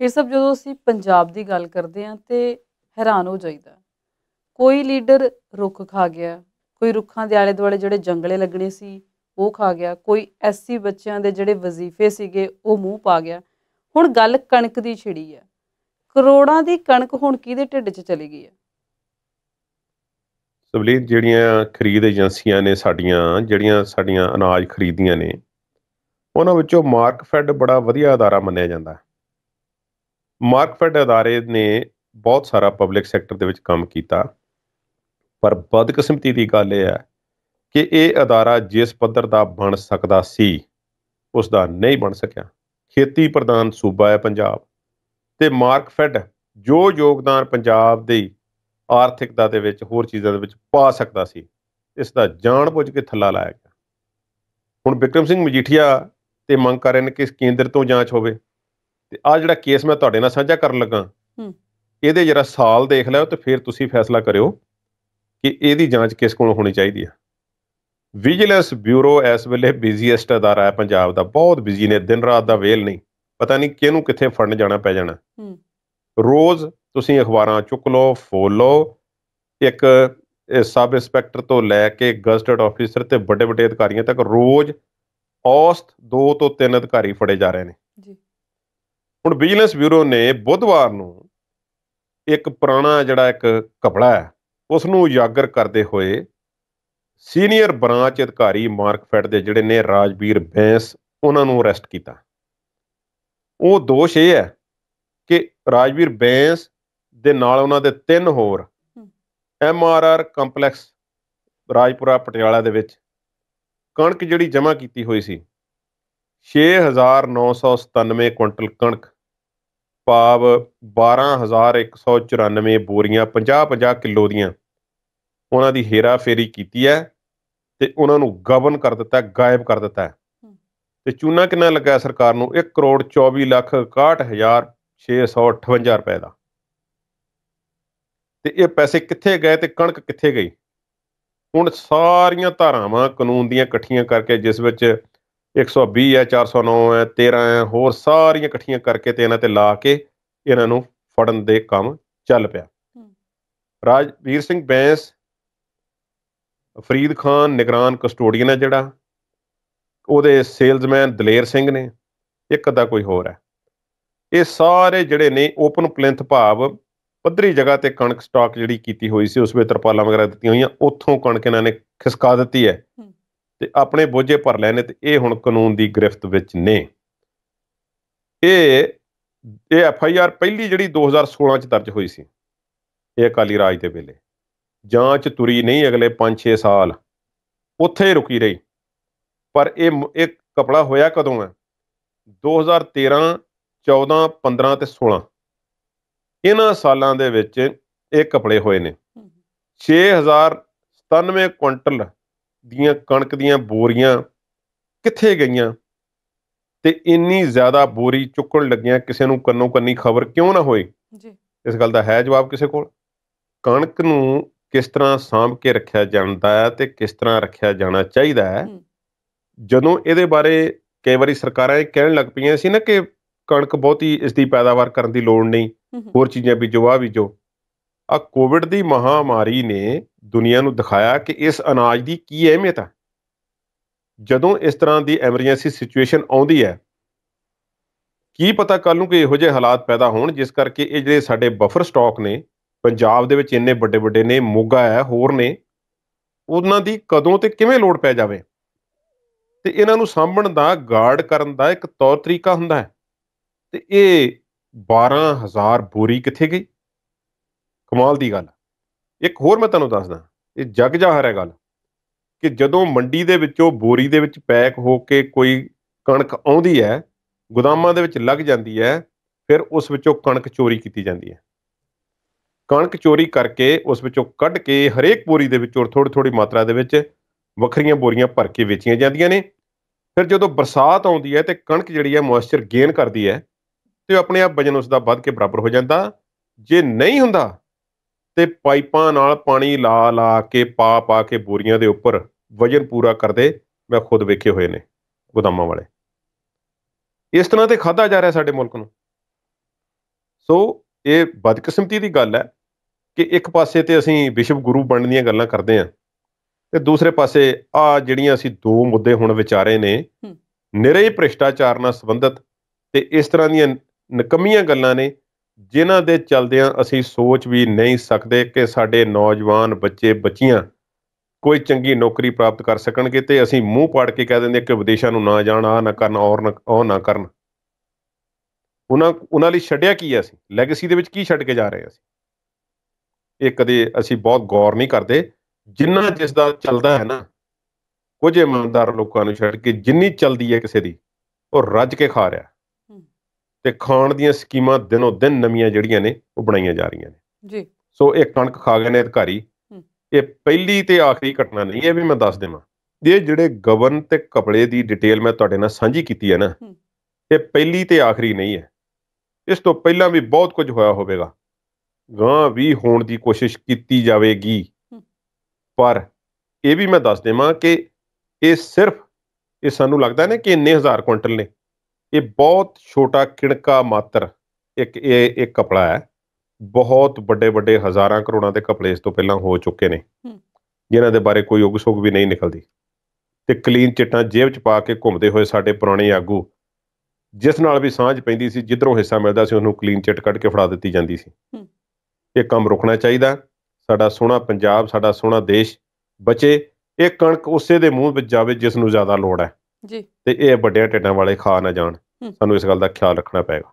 ਇਹ ਸਭ ਜਦੋਂ ਅਸੀਂ ਪੰਜਾਬ ਦੀ ਗੱਲ ਕਰਦੇ ਹਾਂ ਤੇ ਹੈਰਾਨ ਹੋ ਜਾਈਦਾ ਕੋਈ ਲੀਡਰ ਰੁੱਖ ਖਾ ਗਿਆ ਕੋਈ ਰੁੱਖਾਂ ਦੇ ਆਲੇ ਦੁਆਲੇ ਜਿਹੜੇ ਜੰਗਲੇ ਲੱਗਣੇ ਸੀ ਉਹ ਖਾ ਗਿਆ ਕੋਈ ਐਸਸੀ ਬੱਚਿਆਂ ਦੇ ਜਿਹੜੇ ਵਜ਼ੀਫੇ ਸੀਗੇ ਉਹ ਮੂੰਹ ਪਾ ਗਿਆ ਹੁਣ ਗੱਲ ਕਣਕ ਦੀ ਛਿੜੀ ਆ ਕਰੋੜਾਂ ਦੀ ਕਣਕ ਹੁਣ ਕਿਹਦੇ ਢਿੱਡ 'ਚ ਚਲੀ ਗਈ ਆ ਸਬਲੀਨ ਜਿਹੜੀਆਂ ਖਰੀਦ ਏਜੰਸੀਆਂ ਨੇ ਸਾਡੀਆਂ ਜਿਹੜੀਆਂ ਸਾਡੀਆਂ ਅਨਾਜ ਖਰੀਦੀਆਂ ਨੇ ਉਹਨਾਂ ਵਿੱਚੋਂ ਮਾਰਕ ਫੈਡ ਬੜਾ ਵਧੀਆ ਅਦਾਰਾ ਮੰਨਿਆ ਜਾਂਦਾ ਹੈ ਮਾਰਕਫੈਡ ਅਦਾਰੇ ਨੇ ਬਹੁਤ ਸਾਰਾ ਪਬਲਿਕ ਸੈਕਟਰ ਦੇ ਵਿੱਚ ਕੰਮ ਕੀਤਾ ਪਰ ਬਦਕਿਸਮਤੀ ਦੀ ਗੱਲ ਇਹ ਹੈ ਕਿ ਇਹ ਅਦਾਰਾ ਜਿਸ ਪੱਧਰ ਦਾ ਬਣ ਸਕਦਾ ਸੀ ਉਸ ਦਾ ਨਹੀਂ ਬਣ ਸਕਿਆ ਖੇਤੀ ਪ੍ਰਧਾਨ ਸੂਬਾ ਹੈ ਪੰਜਾਬ ਤੇ ਮਾਰਕਫੈਡ ਜੋ ਯੋਗਦਾਨ ਪੰਜਾਬ ਦੀ ਆਰਥਿਕਤਾ ਦੇ ਵਿੱਚ ਹੋਰ ਚੀਜ਼ਾਂ ਦੇ ਵਿੱਚ ਪਾ ਸਕਦਾ ਸੀ ਇਸ ਦਾ ਜਾਣ ਪੁੱਝ ਕੇ ਥੱਲਾ ਲਾਇਆ ਗਿਆ ਹੁਣ ਵਿਕਰਮ ਸਿੰਘ ਮਜੀਠੀਆ ਤੇ ਮੰਗ ਕਰ ਰਹੇ ਨੇ ਕਿ ਕੇਂਦਰ ਤੋਂ ਜਾਂਚ ਹੋਵੇ ਤੇ ਆ ਜਿਹੜਾ ਕੇਸ ਮੈਂ ਤੁਹਾਡੇ ਨਾਲ ਸਾਂਝਾ ਕਰਨ ਲੱਗਾ ਇਹਦੇ ਜਰਾ ਸਾਲ ਦੇਖ ਲਿਓ ਤੇ ਫਿਰ ਤੁਸੀਂ ਫੈਸਲਾ ਕਰਿਓ ਕਿ ਇਹਦੀ ਜਾਂਚ ਕਿਸ ਕੋਲ ਹੋਣੀ ਚਾਹੀਦੀ ਹੈ ਵਿਜੀਲੈਂਸ ਬਿਊਰੋ ਇਸ ਵੇਲੇ ਬਿਜ਼ੀਐਸਟ ਅਦਾਰਾ ਹੈ ਪੰਜਾਬ ਦਾ ਬਹੁਤ ਬਿਜ਼ੀ ਨੇ ਦਿਨ ਰਾਤ ਦਾ ਵੇਲ ਨਹੀਂ ਪਤਾ ਨਹੀਂ ਕਿਹਨੂੰ ਕਿੱਥੇ ਫੜਨ ਜਾਣਾ ਪੈ ਜਾਣਾ ਰੋਜ਼ ਤੁਸੀਂ ਅਖਬਾਰਾਂ ਚੁੱਕ ਲਓ ਫੋਲੋ ਇੱਕ ਸਬ ਇੰਸਪੈਕਟਰ ਤੋਂ ਲੈ ਕੇ ਗਜ਼ਟਡ ਆਫੀਸਰ ਤੇ ਵੱਡੇ ਵੱਡੇ ਅਧਿਕਾਰੀਆਂ ਤੱਕ ਰੋਜ਼ ਔਸਤ 2 ਤੋਂ 3 ਅਧਿਕਾਰੀ ਫੜੇ ਜਾ ਰਹੇ ਨੇ ਜੀ ਹੁਣ ਵਿਜੀਲੈਂਸ ਬਿਊਰੋ ਨੇ ਬੁੱਧਵਾਰ ਨੂੰ ਇੱਕ ਪੁਰਾਣਾ ਜਿਹੜਾ ਇੱਕ ਕਪੜਾ ਹੈ ਉਸ ਨੂੰ ਉਜਾਗਰ ਕਰਦੇ ਹੋਏ ਸੀਨੀਅਰ ਬ੍ਰਾਂਚ ਅਧਿਕਾਰੀ ਮਾਰਕਫੈਟ ਦੇ ਜਿਹੜੇ ਨੇ ਰਾਜਵੀਰ ਬੈਂਸ ਉਹਨਾਂ ਨੂੰ ਅਰੈਸਟ ਕੀਤਾ ਉਹ ਦੋਸ਼ ਇਹ ਹੈ ਕਿ ਰਾਜਵੀਰ ਬੈਂਸ ਦੇ ਨਾਲ ਉਹਨਾਂ ਦੇ ਤਿੰਨ ਹੋਰ M R R complex Rajpura Patiala ਦੇ ਵਿੱਚ ਕਣਕ ਜਿਹੜੀ ਜਮ੍ਹਾਂ ਕੀਤੀ ਹੋਈ ਸੀ 6997 ਕੁਇੰਟਲ ਕਣਕ ਪਾਵ 12194 ਬੋਰੀਆਂ 50-50 ਕਿਲੋ ਦੀਆਂ ਉਹਨਾਂ ਦੀ ਹੀਰਾ ਫੇਰੀ ਕੀਤੀ ਹੈ ਤੇ ਉਹਨਾਂ ਨੂੰ ਗਵਨ ਕਰ ਦਿੱਤਾ ਗਾਇਬ ਕਰ ਦਿੱਤਾ ਤੇ ਚੂਨਾ ਕਿੰਨਾ ਲੱਗਾ ਸਰਕਾਰ ਨੂੰ 1 ਕਰੋੜ 24 ਲੱਖ 61658 ਰੁਪਏ ਦਾ ਤੇ ਇਹ ਪੈਸੇ ਕਿੱਥੇ ਗਏ ਤੇ ਕਣਕ ਕਿੱਥੇ ਗਈ ਹੁਣ ਸਾਰੀਆਂ ਧਾਰਾਵਾਂ ਕਾਨੂੰਨ ਦੀਆਂ ਇਕੱਠੀਆਂ ਕਰਕੇ ਜਿਸ ਵਿੱਚ 120 ਹੈ 409 ਹੈ 13 ਹੈ ਹੋਰ ਸਾਰੀਆਂ ਇਕੱਠੀਆਂ ਕਰਕੇ ਤੇ ਇਹਨਾਂ ਤੇ ਲਾ ਕੇ ਇਹਨਾਂ ਨੂੰ ਫੜਨ ਦੇ ਕੰਮ ਚੱਲ ਪਿਆ ਰਾਜਵੀਰ ਸਿੰਘ ਬੈਂਸ ਫਰੀਦ ਖਾਨ ਨਿਗਰਾਨ ਕਸਟੋਡੀਅਨ ਹੈ ਜਿਹੜਾ ਉਹਦੇ ਸੇਲਜ਼ਮੈਨ ਦਲੇਰ ਸਿੰਘ ਨੇ ਇੱਕ ਅੱਧਾ ਕੋਈ ਹੋਰ ਹੈ ਇਹ ਸਾਰੇ ਜਿਹੜੇ ਨੇ ਓਪਨ ਪਲਿੰਥ ਭਾਵ ਪੱਧਰੀ ਜਗ੍ਹਾ ਤੇ ਕਣਕ ਸਟਾਕ ਜਿਹੜੀ ਕੀਤੀ ਹੋਈ ਸੀ ਉਸ ਵਿੱਚ ਤਰਪਾਲਾਂ ਵਗੈਰਾ ਦਿੱਤੀਆਂ ਹੋਈਆਂ ਉੱਥੋਂ ਕਣਕ ਇਹਨਾਂ ਨੇ ਖਿਸਕਾ ਦਿੱਤੀ ਹੈ ਤੇ ਆਪਣੇ ਬੋਝੇ ਭਰ ਲੈ ਨੇ ਤੇ ਇਹ ਹੁਣ ਕਾਨੂੰਨ ਦੀ ਗ੍ਰਿਫਤ ਵਿੱਚ ਨੇ ਇਹ ਇਹ ਐਫ ਆਈ ਆਰ ਪਹਿਲੀ ਜਿਹੜੀ 2016 ਚ ਦਰਜ ਹੋਈ ਸੀ ਇਹ ਅਕਾਲੀ ਰਾਜ ਦੇ ਵੇਲੇ ਜਾਂਚ ਤੁਰੀ ਨਹੀਂ ਅਗਲੇ 5-6 ਸਾਲ ਉੱਥੇ ਹੀ ਰੁਕੀ ਰਹੀ ਪਰ ਇਹ ਇੱਕ ਕਪੜਾ ਹੋਇਆ ਕਦੋਂ ਹੈ 2013 14 15 ਤੇ 16 ਇਹਨਾਂ ਸਾਲਾਂ ਦੇ ਵਿੱਚ ਇਹ ਕਪੜੇ ਹੋਏ ਨੇ 6097 ਕੁਇੰਟਲ ਦੀਆਂ ਕਣਕ ਦੀਆਂ ਬੋਰੀਆਂ ਕਿੱਥੇ ਗਈਆਂ ਤੇ ਇੰਨੀ ਜ਼ਿਆਦਾ ਬੋਰੀ ਚੁੱਕਣ ਲੱਗਿਆਂ ਕਿਸੇ ਨੂੰ ਕੰਨੋਂ ਕੰਨੀ ਖਬਰ ਕਿਉਂ ਨਾ ਹੋਏ ਜੀ ਇਸ ਗੱਲ ਦਾ ਹੈ ਜਵਾਬ ਕਿਸੇ ਕੋਲ ਕਣਕ ਨੂੰ ਕਿਸ ਤਰ੍ਹਾਂ ਸਾਂਭ ਕੇ ਰੱਖਿਆ ਜਾਂਦਾ ਹੈ ਤੇ ਕਿਸ ਤਰ੍ਹਾਂ ਰੱਖਿਆ ਜਾਣਾ ਚਾਹੀਦਾ ਹੈ ਜਦੋਂ ਇਹਦੇ ਬਾਰੇ ਕਈ ਵਾਰੀ ਸਰਕਾਰਾਂ ਇਹ ਕਹਿਣ ਲੱਗ ਪਈਆਂ ਸੀ ਨਾ ਕਿ ਕਣਕ ਬਹੁਤੀ ਇਸ ਦੀ ਪੈਦਾਵਾਰ ਕਰਨ ਦੀ ਲੋੜ ਨਹੀਂ ਹੋਰ ਚੀਜ਼ਾਂ ਵੀ ਜਵਾਬ ਆ ਜੋ ਆ ਕੋਵਿਡ ਦੀ ਮਹਾਮਾਰੀ ਨੇ ਦੁਨੀਆ ਨੂੰ ਦਿਖਾਇਆ ਕਿ ਇਸ ਅਨਾਜ ਦੀ ਕੀ ਅਹਿਮੀਅਤ ਹੈ ਜਦੋਂ ਇਸ ਤਰ੍ਹਾਂ ਦੀ ਐਮਰਜੈਂਸੀ ਸਿਚੁਏਸ਼ਨ ਆਉਂਦੀ ਹੈ ਕੀ ਪਤਾ ਕੱਲ ਨੂੰ ਕਿ ਇਹੋ ਜਿਹੇ ਹਾਲਾਤ ਪੈਦਾ ਹੋਣ ਜਿਸ ਕਰਕੇ ਇਹ ਜਿਹੜੇ ਸਾਡੇ ਬਫਰ ਸਟਾਕ ਨੇ ਪੰਜਾਬ ਦੇ ਵਿੱਚ ਇੰਨੇ ਵੱਡੇ ਵੱਡੇ ਨੇ ਮੋਗਾ ਹੈ ਹੋਰ ਨੇ ਉਹਨਾਂ ਦੀ ਕਦੋਂ ਤੇ ਕਿਵੇਂ ਲੋੜ ਪੈ ਜਾਵੇ ਤੇ ਇਹਨਾਂ ਨੂੰ ਸਾਂਭਣ ਦਾ ਗਾਰਡ ਕਰਨ ਦਾ ਇੱਕ ਤੌਰ ਤਰੀਕਾ ਹੁੰਦਾ ਹੈ ਤੇ ਇਹ 12000 ਬੋਰੀ ਕਿੱਥੇ ਗਈ ਕਮਾਲ ਦੀ ਗੱਲ ਹੈ ਇੱਕ ਹੋਰ ਮੈਂ ਤੁਹਾਨੂੰ ਦੱਸਦਾ ਇਹ ਜਗ ਜਾਹਰ ਹੈ ਗੱਲ ਕਿ ਜਦੋਂ ਮੰਡੀ ਦੇ ਵਿੱਚੋਂ ਬੋਰੀ ਦੇ ਵਿੱਚ ਪੈਕ ਹੋ ਕੇ ਕੋਈ ਕਣਕ ਆਉਂਦੀ ਹੈ ਗੋਦਾਮਾਂ ਦੇ ਵਿੱਚ ਲੱਗ ਜਾਂਦੀ ਹੈ ਫਿਰ ਉਸ ਵਿੱਚੋਂ ਕਣਕ ਚੋਰੀ ਕੀਤੀ ਜਾਂਦੀ ਹੈ ਕਣਕ ਚੋਰੀ ਕਰਕੇ ਉਸ ਵਿੱਚੋਂ ਕੱਢ ਕੇ ਹਰੇਕ ਬੋਰੀ ਦੇ ਵਿੱਚੋਂ ਥੋੜੀ ਥੋੜੀ ਮਾਤਰਾ ਦੇ ਵਿੱਚ ਵੱਖਰੀਆਂ ਬੋਰੀਆਂ ਭਰ ਕੇ ਵੇਚੀਆਂ ਜਾਂਦੀਆਂ ਨੇ ਫਿਰ ਜਦੋਂ ਬਰਸਾਤ ਆਉਂਦੀ ਹੈ ਤੇ ਕਣਕ ਜਿਹੜੀ ਹੈ ਮੋਇਸਚਰ ਗੇਨ ਕਰਦੀ ਹੈ ਤੇ ਆਪਣੇ ਆਪ ਵਜਨ ਉਸ ਦਾ ਵੱਧ ਕੇ ਬਰਾਬਰ ਹੋ ਜਾਂਦਾ ਜੇ ਨਹੀਂ ਹੁੰਦਾ ਤੇ ਪਾਈਪਾਂ ਨਾਲ ਪਾਣੀ ਲਾ ਲਾ ਕੇ ਪਾ ਪਾ ਕੇ ਬੋਰੀਆਂ ਦੇ ਉੱਪਰ ਵਜਨ ਪੂਰਾ ਕਰਦੇ ਮੈਂ ਖੁਦ ਵੇਖੇ ਹੋਏ ਨੇ ਗੋਦਾਮਾਂ ਵਾਲੇ ਇਸ ਤਰ੍ਹਾਂ ਤੇ ਖਾਦਾ ਜਾ ਰਿਹਾ ਸਾਡੇ ਮੁਲਕ ਨੂੰ ਸੋ ਇਹ ਬਦਕਿਸਮਤੀ ਦੀ ਗੱਲ ਹੈ ਕਿ ਇੱਕ ਪਾਸੇ ਤੇ ਅਸੀਂ ਵਿਸ਼ਵ ਗੁਰੂ ਬਣਨ ਦੀਆਂ ਗੱਲਾਂ ਕਰਦੇ ਆਂ ਤੇ ਦੂਸਰੇ ਪਾਸੇ ਆ ਜਿਹੜੀਆਂ ਅਸੀਂ ਦੋ ਮੁੱਦੇ ਹੁਣ ਵਿਚਾਰੇ ਨੇ ਨਿਰੇ ਭ੍ਰਿਸ਼ਟਾਚਾਰ ਨਾਲ ਸੰਬੰਧਤ ਤੇ ਇਸ ਤਰ੍ਹਾਂ ਦੀਆਂ ਨਕਮੀਆਂ ਗੱਲਾਂ ਨੇ ਜਿਨ੍ਹਾਂ ਦੇ ਚਲਦਿਆਂ ਅਸੀਂ ਸੋਚ ਵੀ ਨਹੀਂ ਸਕਦੇ ਕਿ ਸਾਡੇ ਨੌਜਵਾਨ ਬੱਚੇ ਬੱਚੀਆਂ ਕੋਈ ਚੰਗੀ ਨੌਕਰੀ ਪ੍ਰਾਪਤ ਕਰ ਸਕਣਗੇ ਤੇ ਅਸੀਂ ਮੂੰਹ ਪਾੜ ਕੇ ਕਹਿ ਦਿੰਦੇ ਕਿ ਵਿਦੇਸ਼ਾਂ ਨੂੰ ਨਾ ਜਾਣ ਆ ਨਾ ਕਰਨ ਔਰ ਉਹ ਨਾ ਕਰਨ ਉਹਨਾਂ ਉਹਨਾਂ ਲਈ ਛੱਡਿਆ ਕੀ ਹੈ ਅਸੀਂ ਲੈਗੇਸੀ ਦੇ ਵਿੱਚ ਕੀ ਛੱਡ ਕੇ ਜਾ ਰਹੇ ਅਸੀਂ ਇਹ ਕਦੇ ਅਸੀਂ ਬਹੁਤ ਗੌਰ ਨਹੀਂ ਕਰਦੇ ਜਿੰਨਾ ਜਿਸ ਦਾ ਚੱਲਦਾ ਹੈ ਨਾ ਕੁਝ ਇਮਾਨਦਾਰ ਲੋਕਾਂ ਨੂੰ ਛੱਡ ਕੇ ਜਿੰਨੀ ਚੱਲਦੀ ਹੈ ਕਿਸੇ ਦੀ ਉਹ ਰੱਜ ਕੇ ਖਾ ਰਿਹਾ ਤੇ ਖਾਣ ਦੀਆਂ ਸਕੀਮਾਂ ਦਿਨੋ ਦਿਨ ਨਵੀਆਂ ਜਿਹੜੀਆਂ ਨੇ ਉਹ ਬਣਾਈਆਂ ਜਾ ਰਹੀਆਂ ਨੇ ਜੀ ਸੋ ਇਹ ਕਣਕ ਖਾ ਗਏ ਨੇ ਅਧਿਕਾਰੀ ਇਹ ਪਹਿਲੀ ਤੇ ਆਖਰੀ ਘਟਨਾ ਨਹੀਂ ਇਹ ਵੀ ਮੈਂ ਦੱਸ ਦੇਵਾਂ ਇਹ ਜਿਹੜੇ ਗਵਰਨ ਤੇ ਕਪੜੇ ਦੀ ਡਿਟੇਲ ਮੈਂ ਤੁਹਾਡੇ ਨਾਲ ਸਾਂਝੀ ਕੀਤੀ ਹੈ ਨਾ ਇਹ ਪਹਿਲੀ ਤੇ ਆਖਰੀ ਨਹੀਂ ਹੈ ਇਸ ਤੋਂ ਪਹਿਲਾਂ ਵੀ ਬਹੁਤ ਕੁਝ ਹੋਇਆ ਹੋਵੇਗਾ ਗਾਂ ਵੀ ਹੋਣ ਦੀ ਕੋਸ਼ਿਸ਼ ਕੀਤੀ ਜਾਵੇਗੀ ਪਰ ਇਹ ਵੀ ਮੈਂ ਦੱਸ ਦੇਵਾਂ ਕਿ ਇਹ ਸਿਰਫ ਇਹ ਸਾਨੂੰ ਲੱਗਦਾ ਨਾ ਕਿ ਇੰਨੇ ਹਜ਼ਾਰ ਕੁਇੰਟਲ ਨੇ ਇਹ ਬਹੁਤ ਛੋਟਾ ਕਿਣਕਾ ਮਾਤਰ ਇੱਕ ਇਹ ਇੱਕ ਕਪੜਾ ਹੈ ਬਹੁਤ ਵੱਡੇ ਵੱਡੇ ਹਜ਼ਾਰਾਂ ਕਰੋੜਾਂ ਦੇ ਕਪੜੇ ਇਸ ਤੋਂ ਪਹਿਲਾਂ ਹੋ ਚੁੱਕੇ ਨੇ ਜਿਨ੍ਹਾਂ ਦੇ ਬਾਰੇ ਕੋਈ ਉਗਸੋਗ ਵੀ ਨਹੀਂ ਨਿਕਲਦੀ ਤੇ ਕਲੀਨ ਚਿੱਟਾਂ ਜੇਬ 'ਚ ਪਾ ਕੇ ਘੁੰਮਦੇ ਹੋਏ ਸਾਡੇ ਪੁਰਾਣੇ ਆਗੂ ਜਿਸ ਨਾਲ ਵੀ ਸਾਂਝ ਪੈਂਦੀ ਸੀ ਜਿੱਧਰੋਂ ਹਿੱਸਾ ਮਿਲਦਾ ਸੀ ਉਹਨੂੰ ਕਲੀਨ ਚਿੱਟ ਕੱਢ ਕੇ ਫੜਾ ਦਿੱਤੀ ਜਾਂਦੀ ਸੀ ਇਹ ਕੰਮ ਰੁਕਣਾ ਚਾਹੀਦਾ ਸਾਡਾ ਸੋਹਣਾ ਪੰਜਾਬ ਸਾਡਾ ਸੋਹਣਾ ਦੇਸ਼ ਬਚੇ ਇਹ ਕਣਕ ਉਸੇ ਦੇ ਮੂੰਹ ਵਿੱਚ ਜਾਵੇ ਜਿਸ ਨੂੰ ਜ਼ਿਆਦਾ ਲੋੜ ਹੈ ਜੀ ਤੇ ਇਹ ਵੱਡਿਆਂ ਟੇਡਾਂ ਵਾਲੇ ਖਾ ਨਾ ਜਾਣ ਸਾਨੂੰ ਇਸ ਗੱਲ ਦਾ ਖਿਆਲ ਰੱਖਣਾ ਪਏਗਾ